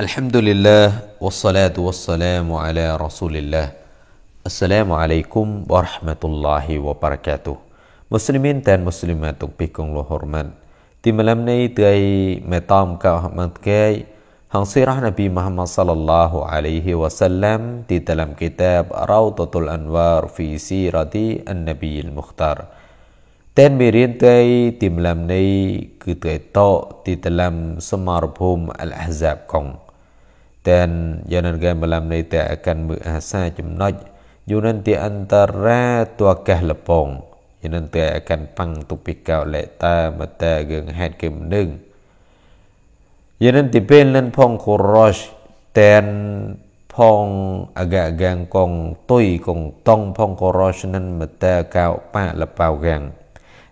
الحمد لله والصلاة والسلام على رسول الله السلام عليكم ورحمة الله وبركاته مسلمين تان مسلمات تبقون لهرمان تي ملمنا تي متام كأحمد كي هن سيرح نبي محمد صلى الله عليه وسلم تي تلم كتاب روضة الأنوار في سيرة النبي المختار تن ميرين تي تي ملمني كتاب تي تلم سمار بهم الأحزاب كونغ dan jangan malam ni tak akan berasa cemnoj yunan ti antara tuakah lepong yunan ti akan pang tupi kau leta mata geng hat kem deng yunan ti pen lan pong kurosh ten phong aga gang kong tui kong tong phong ko roshanan mata cao pa la pao gang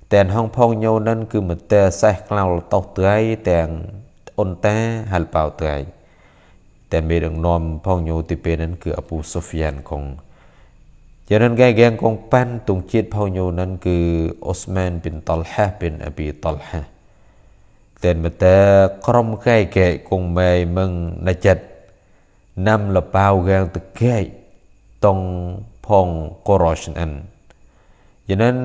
ten hong phong nhau nan cứ mata sah klao tok tai ten on ta hal pao tai តែមេដឹកនាំផងញូទីពេលហ្នឹងគឺអពូសូហ្វីយ៉ានកងជានឹងកែកែងកងប៉ាន់ទងជាតិផងញូហ្នឹងគឺអូស្ម៉ានប៊ីនតលហាប៊ីនអប៊ីតលហាតែមតាក្រុមកែកែកងម៉ែមឹងណចិត្តណាំលប៉ាវកែងតកែកតងផងកូរ៉ូសិនអានយ៉ាងนั้น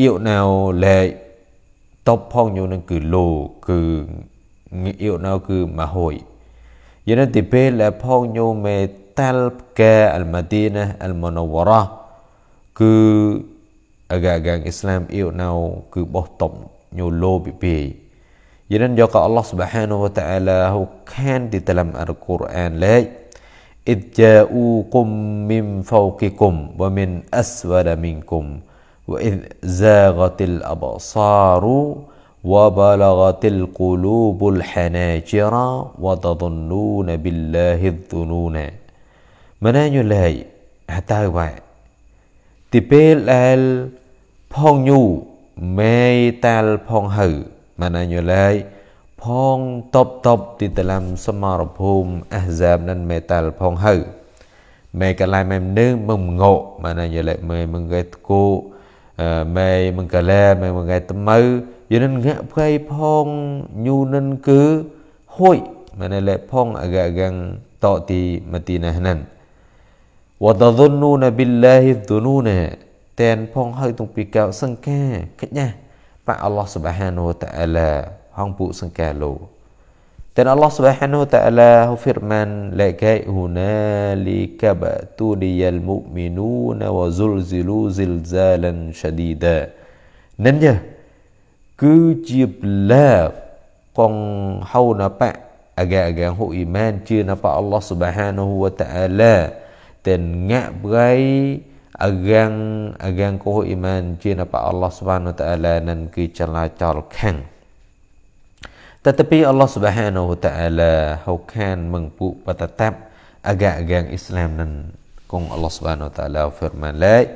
អ៊ីវណៅលែកតបផងញូនឹងគឺលោគឺអ៊ីវណៅគឺម៉ាហួយยนติเปและพ่อยูเมตลแกอัลมาดีนะอัลมโนวรคืออาการงอิสลามอิวนาวคือบอตมยูโลบิเปยนั้นยกอัลลอฮ์ سبحانه และ تعالى หุแคนติตลัมอัลกุรอานเลยอิจจาอูกุมมิมฟาวกิกุมวะมินอัสวะดะมินกุมวะอิซซากติลอบซารู وبلغت القلوب الحناجر وتظنون بالله الظنون មណាញុលេអតើវ៉ាទីពេលដែលផងញូមេតាល់ផងហៅមណាញុលេផងតបតបទីតឡាំសមរភូមិអះសាមនឹងមេតាល់ផងហៅមេកលែមេនឹងមិនងោមណាញុលេមេមិនគេគូមេមិនកលែមេមិនគេត្មៅ nên ngak prai phong nên cứ ke mà này le phong agak-agak Tak ti Madinah nan Wa tadhunnuna billahi nè, Tên phong hơi tung bị cao sân ca Cách nha Pak Allah subhanahu wa ta'ala Hong bu sân ca lô Tên Allah subhanahu wa ta'ala Hu firman Lakai hunalika ba'tudiyal mu'minuna Wa zulzilu zilzalan shadida Nên nhờ cứ chịp lơ con hâu nà bạ aga aga hộ iman chưa nà bạ Allah subhanahu wa ta'ala tên ngạ bái agang agang ko iman chi na pa Allah Subhanahu wa taala nan ki chala chal khang tetapi Allah Subhanahu wa taala hau khan meng pu patatap aga agang Islam nan kong Allah Subhanahu wa taala firman lai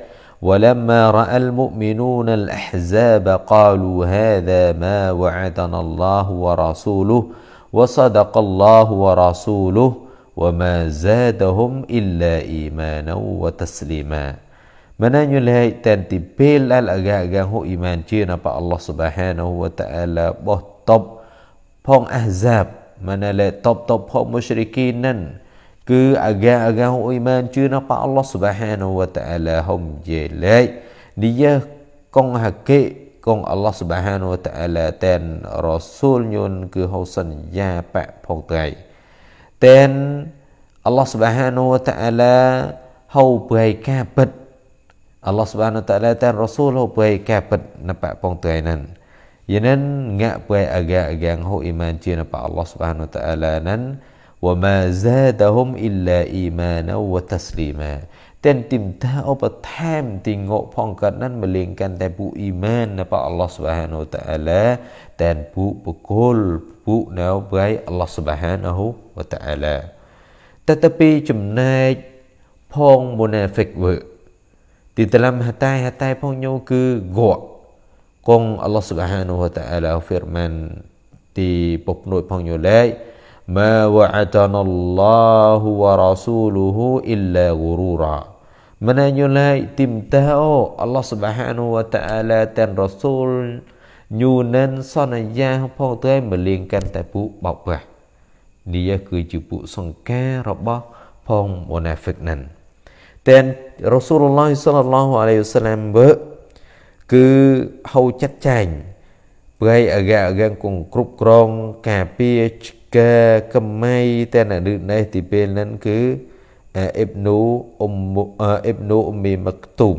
ولما راى المؤمنون الاحزاب قالوا هذا ما وعدنا الله ورسوله وصدق الله ورسوله وما زادهم الا ايمانا وتسليما منان يلها تنتي بيل الاغاغا هو ايمان جينا الله سبحانه وتعالى بطب بون احزاب من لا طب طب مشركين គឺអាកាអាកាអ៊ូអ៊ីម៉ានជឿនៅប៉ាអល់ឡោះស៊ុបហានូវតាអាឡាហុំយេលេកនិយាយកងហាកេកងអល់ឡោះស៊ុបហានូវតាអាឡាតែនរ៉ូស៊ូលយុនគឺហូសន្យាបៈផងថ្ងៃតែនអល់ឡោះស៊ុបហានូវតាអាឡាហូបៃការពិតអល់ឡោះស៊ុបហានូវតាអាឡាតែនរ៉ូស៊ូលហូបៃការពិតនៅបៈផងថ្ងៃហ្នឹងយានិនងាក់បៃអាកាអាកាអ៊ូអ៊ីម៉ានជឿនៅប៉ាអល់ឡោះស៊ុបហានូវតាអាឡាហ្នឹង وما زادهم إلا إيمانا وتسليما តែនទីមតាឧបធម្មទីងក់ផងកើតនឹងមលេងកាន់តែពួកអ៊ីម៉ាននៅព្រះអល់ឡោះស៊ុបហានូតាអាឡាតែនពួកបុគ្គលពួកនៅព្រះអល់ឡោះស៊ុបហានូតាអាឡាតតពីចំណែកផងមូណាហ្វិកវើទីតឡំហតៃហតៃផងញោគឺកក់គង់អល់ឡោះស៊ុបហានូតាអាឡាហ្វីរម៉ានទីពពនួយផងញោលេខ ما وعدنا الله ورسوله إلا غرورا menanyulai timtao Allah Subhanahu wa taala dan Rasul nyunan sanaya ផងទៅឲ្យមលៀងកាន់តែពួកបោកបាស់នេះគឺជាពួកសង្ការរបស់ផងមូណាហ្វិកនឹង dan Rasulullah sallallahu alaihi wasallam គឺហៅចាត់ចែងព្រៃអាកាអាកាងគ្រប់គ្រងការពារកែកម្មៃតែនៅនេះទីពេលហ្នឹងគឺអ៊ីបនូអ៊ុមអ៊ីបនូអ៊ុមីមកទុំ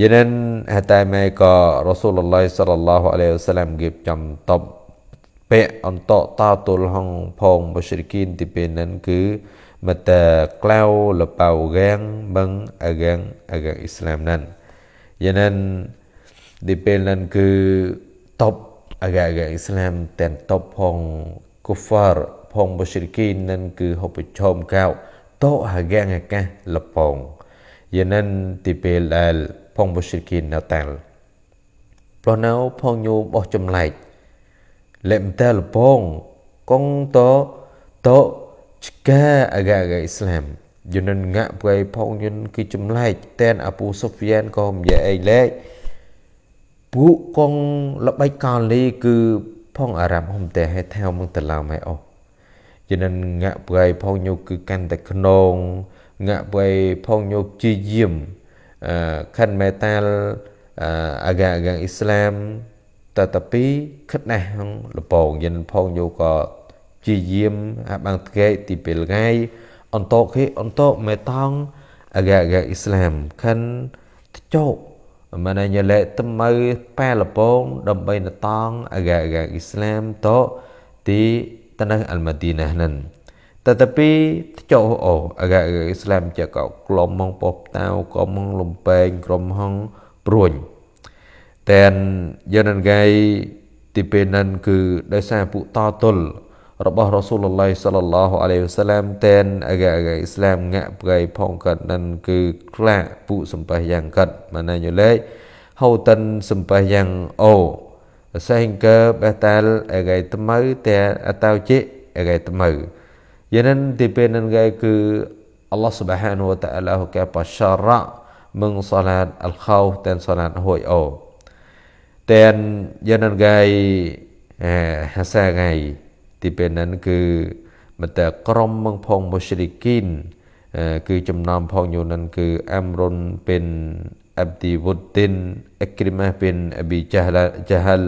យ៉ាងนั้นហតែម៉ែក៏រ៉ាស៊ូលឡោះសាឡឡោះអាឡៃហ៊ីវសាឡាមគៀបចំតបពាក់អន្តតតាតុលហងផងមូស្រីគីនទីពេលហ្នឹងគឺមកតែក្លៅលបៅរាំងបឹងអារាំងអារាំងអ៊ីស្លាមហ្នឹងយ៉ាងนั้นទីពេលហ្នឹងគឺតប agak-agak Islam ទាំងតបផងកូហ្វារផងមូស្លីគីននឹងគឺហុបប្រជុំកៅតោអាកាងអាកាសលពងយានិនទីពេលដែលផងមូស្លីគីននៅតាល់ព្រោះនៅផងញោមបោះចម្លែកលេមតែលពងកងតតឆ្កាអាកាងអ៊ីស្លាមយានិនងាក់ព្រៃផងយិនគឺចម្លែកតែនអពូសូហ្វៀនក៏មិនយាយអីលេខពួកកងល្បិចកលីគឺ ផងអារម្មណ៍ហុំតែហេថៅមកទៅឡើមហើយអស់ជានឹងងាក់ប្រៃផងញោគឺកាន់តែខ្នងងាក់ប្រៃផងញោជាយាមអឺខាន់មេតាលអាកាកាអ៊ីស្លាមតតពីខិតណេះលពងយានផងយោក៏ជាយាមអាបាំងថ្ងៃទីពេលថ្ងៃអន្តោគេអន្តោមេតង អាកាកាអ៊ីស្លាមខាន់ចោកមិនញ៉ែលេតមើប៉ែលពងដើម្បីណតងអាកាកាអ៊ីស្លាមតទីតណះអល់ម៉ាឌីណាហ្នឹងតតពីចោអូអាកាកាអ៊ីស្លាមចកក្លំមកពបតៅក៏មកលំពេងក្រុមហងព្រួញតែយនងៃទីពេលហ្នឹងគឺដោយសារពួកតតុលរបស់រ៉ាស៊ូលឡៃសលឡោះអាឡៃវសាឡាមតែនអកាអកាអ៊ីស្លាមងាក់ប្រៃផងកាត់នឹងគឺខ្លាពុសំបះយ៉ាងកាត់ម៉ាណាយូលេហូតិនសំបះយ៉ាងអូសេងកើបេតាលអកាត្មៅតែអតៅជិអកាត្មៅយ៉ាងនឹងទីពេលនឹងគឺ Allah Subhanahu wa taala ហូកាបសារ៉ាមឹងសាឡាតអលខោតែនសាឡាតហួយអូតែនយ៉ាងនឹង gai ហាសា gai ទីពេលហ្នឹងគឺមិនតែក្រុមមកផងមុស្រីគីន គឺចំណោមផងយូនឹងគឺអាំរុនបិនអាប់ឌីវុតទីនអ៊ីក្រីម៉ាបិនអប៊ីចាហលចាហល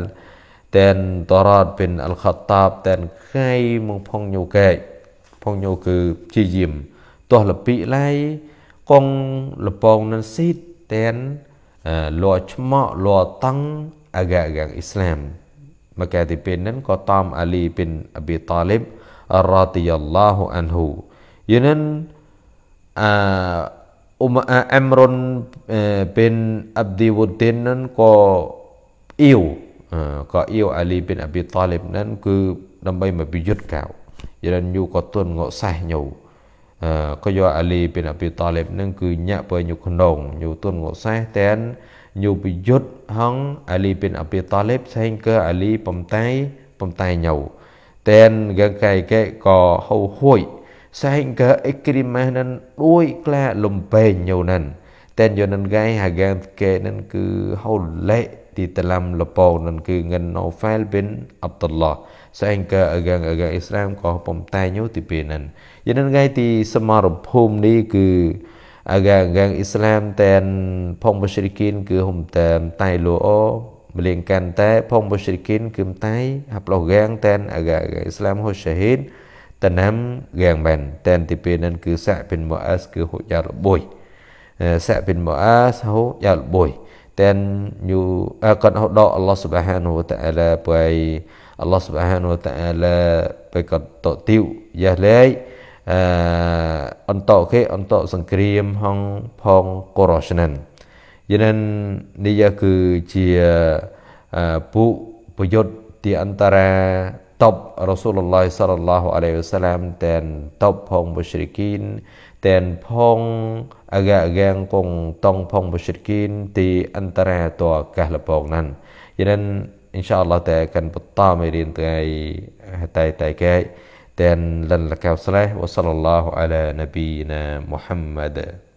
តែនតរ៉ាតបិនអលខតាបតែនខៃមកផងយូកែកផងយូគឺព្យាយាមទោះលពីឡៃកងលពងនឹងស៊ីតតែនលួឆ្មក់លួតង់អាកាកាអ៊ីស្លាម maka dipenen kotam Ali bin Abi Talib radhiyallahu anhu yenen uh, um, uh, Amrun uh, bin Abdi Wuddin nan ko iw ក៏អ៊ីវអាលីប៊ីនអាប៊ីតាលីបហ្នឹងគឺដើម្បីមកប្រយុទ្ធកៅយរិនយូក៏ទុនងក់សេះញូក៏យកអាលីប៊ីនអាប៊ីតាលីបហ្នឹងគឺញាក់បើញូក្នុងញូទុនងក់សេះតែនយុបយុទ្ធហងអាលីបិនអប៊ីតាលីបសែងកើអាលីបំតៃបំតៃញោតែនកកែកែកហូហួយសែងកើអ៊ីគ្រីម៉ានឹងអួយក្លាលំពេងញោនឹងតែនយោនឹងកែហាកានកែនឹងគឺហូលេទីតឡាំលពោនឹងគឺងិនណូហ្វែលប៊ីនអាប់ដុលឡោះសែងកើអកាងអកាងអ៊ីស្លាមក៏បំតៃញោទីពេលនឹងយានឹងកែទីសមរភូមិនេះគឺ agak-agak Islam dan phong musyrikin ke hum tam tai lo o melingkan te phong musyrikin ke tai haplo gang dan agak-agak Islam ho syahid tanam gang ban dan tipe nan ke sa bin muas ke ho ya boy sa bin muas ho ya boy dan nyu kon ho do Allah subhanahu wa taala pai Allah subhanahu wa taala pai kot tok tiu ya lai អឺអន្តគេអន្តសង្គ្រាមហងផងកូរ៉ូសិនយាននេះគឺជាពួកប្រយុទ្ធទីអន្តរាតបរ៉ាស៊ូលឡោះសលឡោះអាឡៃវសាឡាមតែនតបផងមុស្រីគីនតែនផងអាកាកាងកងតងផងមុស្រីគីន ទីអន្តរាតកាសលបងណានយានអ៊ីនសាអល់ឡោះតែកាន់បន្តមេរៀនថ្ងៃតែតែកែ dan lan lakau saleh wa sallallahu ala nabiyyina Muhammad